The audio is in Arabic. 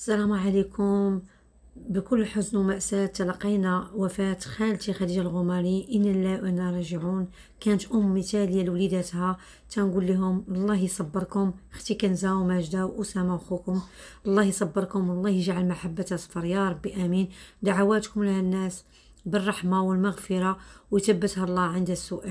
السلام عليكم بكل حزن ومأساة تلقينا وفاة خالتي خديجة الغماري إنا وإنا راجعون كانت أم مثالية لوليداتها تنقول لهم الله يصبركم اختي كنزة وماجدة وأسامة وخوكم الله يصبركم والله يجعل محبة صفر يا ربي آمين دعواتكم لها الناس بالرحمة والمغفرة ويثبتها الله عند السؤال